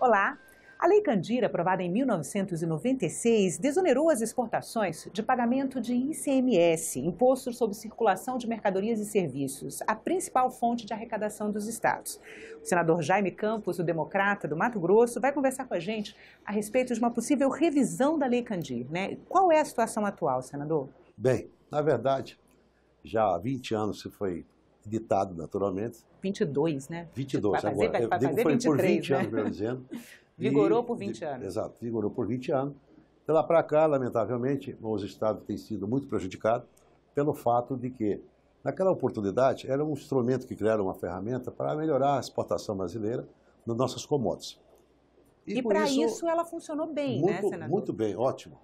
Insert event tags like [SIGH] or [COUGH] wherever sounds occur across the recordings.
Olá! A Lei Candir, aprovada em 1996, desonerou as exportações de pagamento de ICMS, Imposto sobre Circulação de Mercadorias e Serviços, a principal fonte de arrecadação dos estados. O senador Jaime Campos, o democrata do Mato Grosso, vai conversar com a gente a respeito de uma possível revisão da Lei Candir. Né? Qual é a situação atual, senador? Bem, na verdade, já há 20 anos se foi ditado naturalmente. 22, né? 22, vai agora. Fazer, vai fazer foi 23, por 20 né? anos, melhor dizendo. [LAUGHS] vigorou e, por 20 anos. Exato, vigorou por 20 anos. De lá para cá, lamentavelmente, os estados têm sido muito prejudicados pelo fato de que, naquela oportunidade, era um instrumento que criaram uma ferramenta para melhorar a exportação brasileira nas nossas commodities. E, e para isso, isso, ela funcionou bem, né, muito, né, senador? Muito bem, ótimo.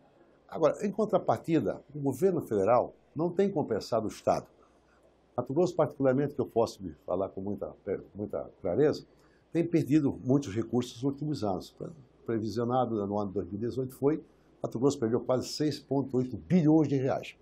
Agora, em contrapartida, o governo federal não tem compensado o Estado. Mato Grosso, particularmente, que eu posso falar com muita, muita clareza, tem perdido muitos recursos nos últimos anos. Previsionado no ano de 2018 foi, Mato Grosso perdeu quase 6,8 bilhões de reais.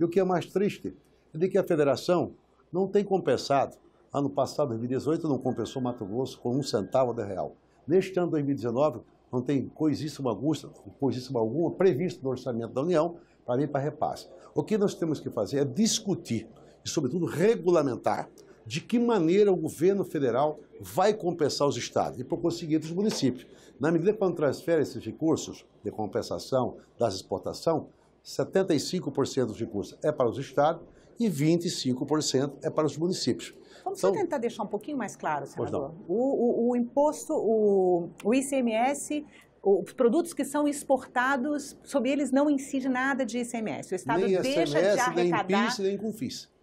E o que é mais triste é de que a federação não tem compensado. Ano passado, 2018, não compensou Mato Grosso com um centavo de real. Neste ano, 2019, não tem coisíssima, augusta, coisíssima alguma previsto no orçamento da União para ir para repasse. O que nós temos que fazer é discutir e, sobretudo, regulamentar de que maneira o governo federal vai compensar os estados e, por conseguinte, os municípios. Na medida que quando transfere esses recursos de compensação das exportações, 75% dos recursos é para os estados e 25% é para os municípios. Vamos então, tentar deixar um pouquinho mais claro, senador. O, o, o, imposto, o, o ICMS os produtos que são exportados, sobre eles não incide nada de ICMS. O Estado nem deixa ICMS, de arrecadar. Nem PIS, nem CONFIS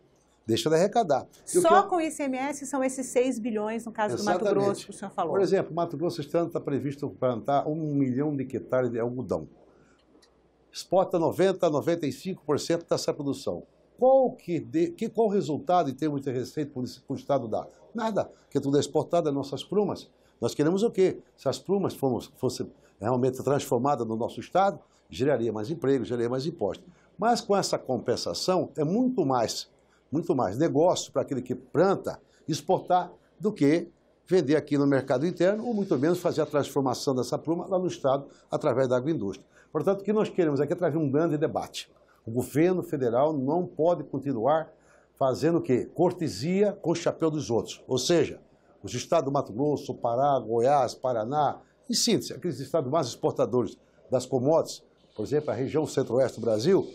deixa de arrecadar. E Só eu... com o ICMS são esses 6 bilhões, no caso Exatamente. do Mato Grosso, que o senhor falou. Por exemplo, Mato Grosso este ano está previsto plantar 1 milhão de hectares de algodão. Exporta 90% a 95% dessa produção. Qual, que de, que, qual resultado em termos de receita para o Estado dá? Nada, porque tudo é exportado das nossas plumas. Nós queremos o quê? Se as plumas fossem realmente transformadas no nosso Estado, geraria mais emprego, geraria mais impostos. Mas com essa compensação, é muito mais muito mais negócio para aquele que planta exportar do que vender aqui no mercado interno ou muito menos fazer a transformação dessa pluma lá no Estado através da agroindústria. Portanto, o que nós queremos aqui é trazer um grande debate. O governo federal não pode continuar fazendo o quê? Cortesia com o chapéu dos outros. Ou seja, os estados do Mato Grosso, Pará, Goiás, Paraná, em síntese, aqueles estados mais exportadores das commodities, por exemplo, a região centro-oeste do Brasil,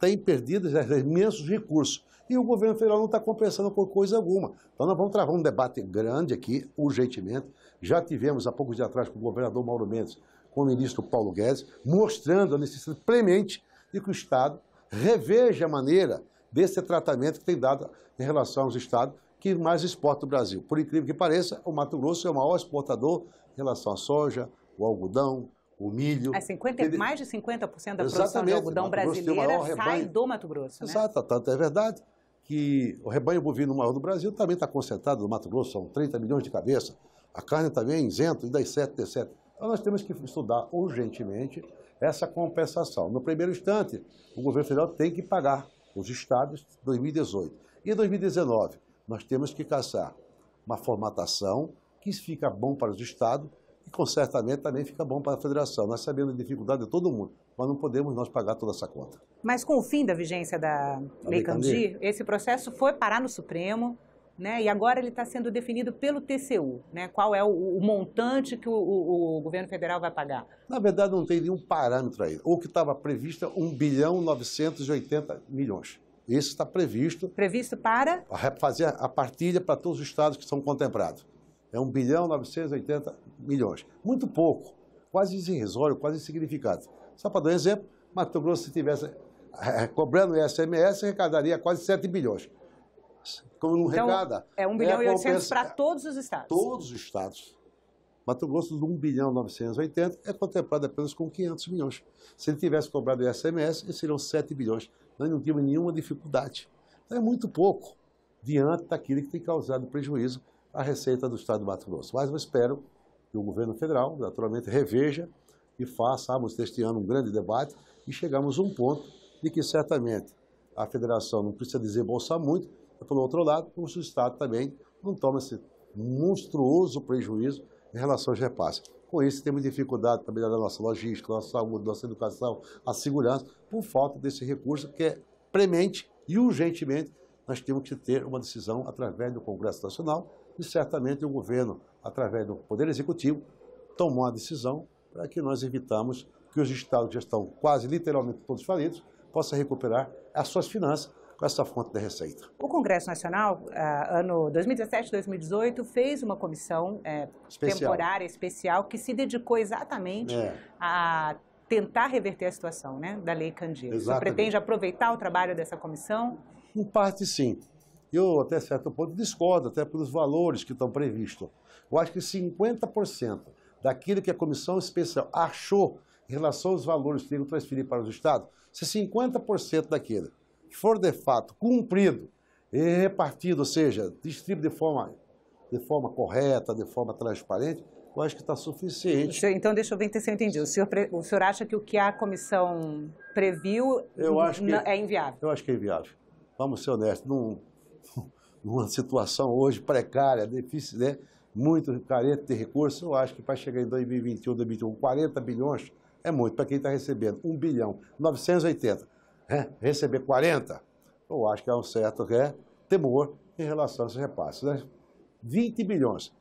tem perdido imensos recursos. E o governo federal não está compensando por coisa alguma. Então nós vamos travar um debate grande aqui, urgentemente. Já tivemos há poucos dias atrás com o governador Mauro Mendes, com o ministro Paulo Guedes, mostrando a necessidade premente de que o Estado reveja a maneira desse tratamento que tem dado em relação aos estados que mais exportam o Brasil. Por incrível que pareça, o Mato Grosso é o maior exportador em relação à soja, o algodão, o milho. É 50, ele... Mais de 50% da Exatamente, produção de é algodão brasileira sai do Mato Grosso. Né? Exato, tanto é verdade que o rebanho bovino maior do Brasil também está concentrado no Mato Grosso, são 30 milhões de cabeças. A carne também é isenta, e das 7, etc. Então nós temos que estudar urgentemente essa compensação. No primeiro instante, o governo federal tem que pagar os estados 2018. E em 2019, nós temos que caçar uma formatação que fica bom para os estados e certamente também fica bom para a federação. Nós sabemos a dificuldade de todo mundo, mas não podemos nós pagar toda essa conta. Mas com o fim da vigência da a Lei Candir, Candir, esse processo foi parar no Supremo, né? E agora ele está sendo definido pelo TCU, né? Qual é o, o montante que o, o, o, governo federal vai pagar? Na verdade, não tem nenhum parâmetro aí. O que estava previsto é 1 bilhão 980 milhões. Esse está previsto. Previsto para? Fazer a partilha para todos os estados que são contemplados. É 1 bilhão 980 milhões. Muito pouco, quase irrisório, quase insignificante. Só para dar um exemplo, Mato Grosso, se tivesse é, cobrando SMS, arrecadaria quase 7 bilhões. Como não então, arrecada. É 1 bilhão é e 800 para todos os estados. Todos os estados. Mato Grosso, de 1 bilhão 980, é contemplado apenas com 500 milhões. Se ele tivesse cobrado SMS, seriam 7 bilhões. Nós não tínhamos nenhuma dificuldade. Então, é muito pouco diante daquilo que tem causado prejuízo a receita do Estado do Mato Grosso. Mas eu espero que o governo federal, naturalmente, reveja e façamos ah, este ano um grande debate e chegamos a um ponto de que certamente a federação não precisa desembolsar muito, e pelo outro lado, o Estado também não toma esse monstruoso prejuízo em relação aos repasses. Com isso, temos dificuldade também da nossa logística, da nossa saúde, da nossa educação, a segurança, por falta desse recurso que é premente e urgentemente nós temos que ter uma decisão através do Congresso Nacional e certamente o governo, através do Poder Executivo, tomou a decisão para que nós evitamos que os estados que estão quase literalmente todos falidos possam recuperar as suas finanças com essa fonte da receita. O Congresso Nacional, ah, ano 2017 2018, fez uma comissão é, especial. temporária especial que se dedicou exatamente é. a tentar reverter a situação né, da Lei Candido. Você pretende aproveitar o trabalho dessa comissão? Em parte, sim. Eu, até certo ponto, discordo, até pelos valores que estão previstos. Eu acho que 50% daquilo que a Comissão Especial achou em relação aos valores que tem que transferir para os Estados, se 50% daquilo for de fato cumprido e repartido, ou seja, distribuído de forma, de forma correta, de forma transparente, eu acho que está suficiente. Senhor, então, deixa eu ver se eu entendi. O senhor, o senhor acha que o que a comissão previu que, é inviável? Eu acho que é inviável. Vamos ser honestos, não, [LAUGHS] numa situação hoje precária, difícil, né? muito carente de recursos, eu acho que para chegar em 2021, 2021, 40 bilhões é muito. Para quem está recebendo 1 bilhão, 980, né? receber 40, eu acho que é um certo né? temor em relação a esses repasses. Né? 20 bilhões.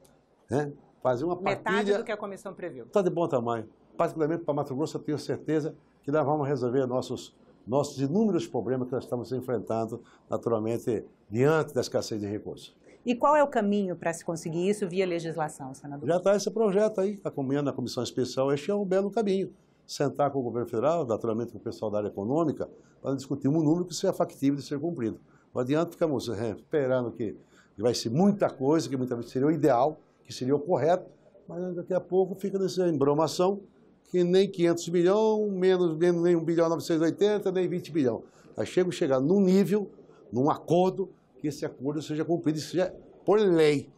Né? Fazer uma Metade do que a comissão previu. Está de bom tamanho. Particularmente para Mato Grosso, eu tenho certeza que nós vamos resolver nossos, nossos inúmeros problemas que nós estamos enfrentando, naturalmente, diante da escassez de recursos. E qual é o caminho para se conseguir isso via legislação, senador? Já está esse projeto aí, está caminhando na comissão especial. Este é um belo caminho. Sentar com o governo federal, naturalmente com o pessoal da área econômica, para discutir um número que seja factível de ser cumprido. Não adianta ficarmos é, esperando que vai ser muita coisa, que muita vez seria o ideal, que seria o correto, mas daqui a pouco fica nessa embromação que nem 500 bilhão, menos nem 1 bilhão 980, nem 20 bilhão. Aí chega chegar num nível num acordo, que esse acordo seja cumprido e seja por lei.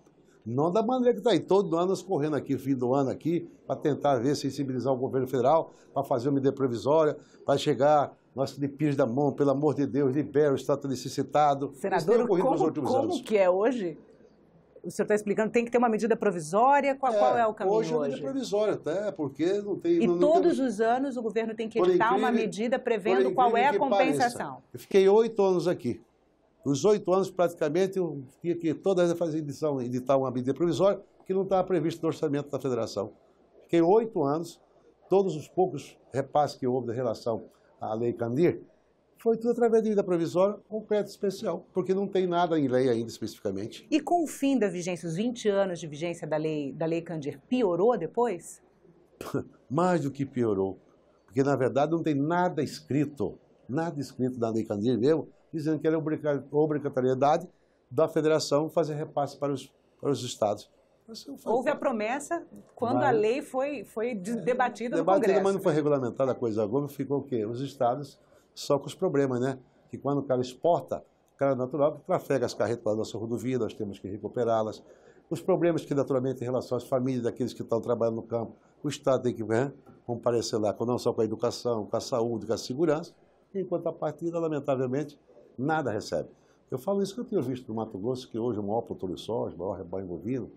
Não da maneira que está aí, todo ano nós correndo aqui, fim do ano aqui, para tentar ver, sensibilizar o governo federal, para fazer uma medida provisória, para chegar, nós de pires da mão, pelo amor de Deus, libera o estado necessitado. Senador, como, como anos. que é hoje? o senhor está explicando, tem que ter uma medida provisória. Qual é, qual é o caminho hoje? É hoje é medida provisória, até, tá? porque não tem... E não, não todos tem... os anos o governo tem que editar incrível, uma medida prevendo qual é a compensação. Pareça, eu fiquei oito anos aqui. Os oito anos, praticamente, eu tinha que toda vez fazer edição, editar uma medida provisória, que não estava previsto no orçamento da federação. Fiquei oito anos, todos os poucos repasses que houve da relação à Lei Candir, foi tudo através de medida provisória ou crédito especial, porque não tem nada em lei ainda especificamente. E com o fim da vigência, os 20 anos de vigência da lei, da lei Candir, piorou depois? [LAUGHS] Mais do que piorou, porque na verdade não tem nada escrito, nada escrito da lei Candir mesmo, dizendo que era é obrigatoriedade da federação fazer repasse para os, para os estados. Houve a promessa quando mas, a lei foi, foi debatida, é, debatida no Congresso. Mas não foi regulamentada a coisa agora, ficou o quê? Os estados só com os problemas, né? Que quando o cara exporta, o cara natural trafega as carretas para a nossa rodovia, nós temos que recuperá-las. Os problemas que, naturalmente, em relação às famílias daqueles que estão trabalhando no campo, o Estado tem que né, comparecer lá, não só com a educação, com a saúde, com a segurança, enquanto a partida, lamentavelmente, Nada recebe. Eu falo isso que eu tenho visto no Mato Grosso, que hoje é o maior produtor de soja, o maior rebanho bovino,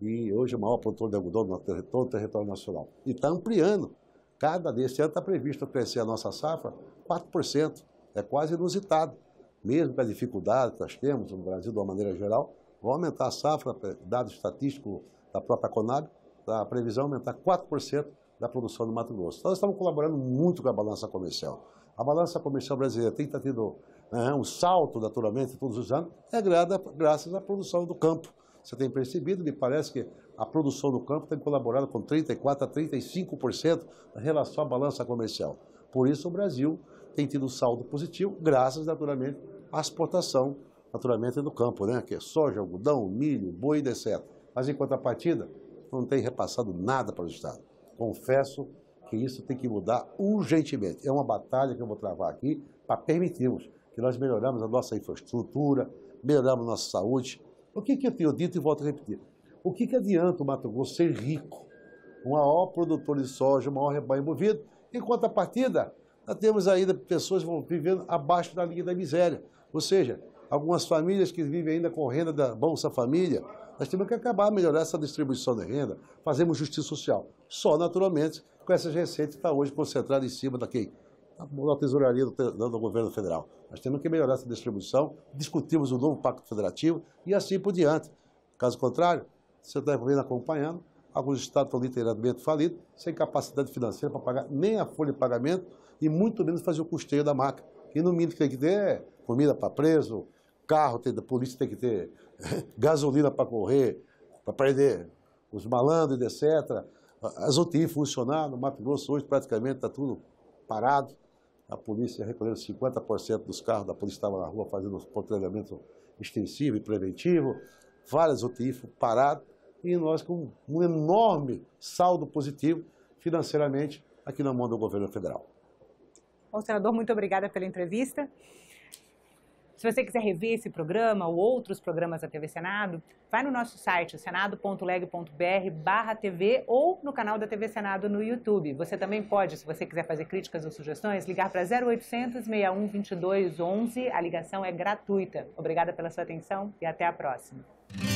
e hoje é o maior produtor de algodão no todo o território nacional. E está ampliando. Cada desse ano está previsto crescer a nossa safra 4%. É quase inusitado. Mesmo com a dificuldade que nós temos no Brasil, de uma maneira geral, vão aumentar a safra, é, dado estatístico da própria Conab, a previsão é aumentar 4% da produção do Mato Grosso. Então, nós estamos colaborando muito com a balança comercial. A balança comercial brasileira tem que tá estar tendo né, salto naturalmente todos os anos, é graças à produção do campo. Você tem percebido, me parece que a produção do campo tem colaborado com 34% a 35% em relação à balança comercial. Por isso, o Brasil tem tido um saldo positivo, graças, naturalmente, à exportação, naturalmente, do campo, né? que é soja, algodão, milho, boi, etc. Mas, em contrapartida, não tem repassado nada para o Estado. Confesso que isso tem que mudar urgentemente. É uma batalha que eu vou travar aqui para permitirmos que nós melhoramos a nossa infraestrutura, melhoramos a nossa saúde. O que, que eu tenho dito e volto a repetir? O que, que adianta o Mato Grosso ser rico, o maior produtor de soja, o maior rebanho movido, enquanto a partida nós temos ainda pessoas vivendo abaixo da linha da miséria. Ou seja, algumas famílias que vivem ainda com renda da Bolsa Família, nós temos que acabar a melhorar essa distribuição de renda, fazemos justiça social. Só naturalmente com essas receitas que está hoje concentradas em cima daquele a a tesouraria do, do, governo federal. Nós temos que melhorar essa distribuição, discutimos o um novo pacto federativo e assim por diante. Caso contrário, você está vendo acompanhando, alguns estados estão literalmente falidos, sem capacidade financeira para pagar nem a folha de pagamento e muito menos fazer o custeio da marca. E no mínimo que tem que ter é comida para preso, carro, tem, a polícia tem que ter [LAUGHS] gasolina para correr, para prender os malandros, etc. As UTI funcionando, o Mato Grosso hoje praticamente está tudo parado a polícia recolheu 50% dos carros da polícia estava na rua fazendo patrulhamento extensivo e preventivo, várias UTI paradas, e nós com um enorme saldo positivo financeiramente aqui na mão do governo federal. Ô, senador, muito obrigada pela entrevista. Se você quiser rever esse programa ou outros programas da TV Senado, vai no nosso site, senado.leg.br barra TV ou no canal da TV Senado no YouTube. Você também pode, se você quiser fazer críticas ou sugestões, ligar para 0800 61 22 11. A ligação é gratuita. Obrigada pela sua atenção e até a próxima.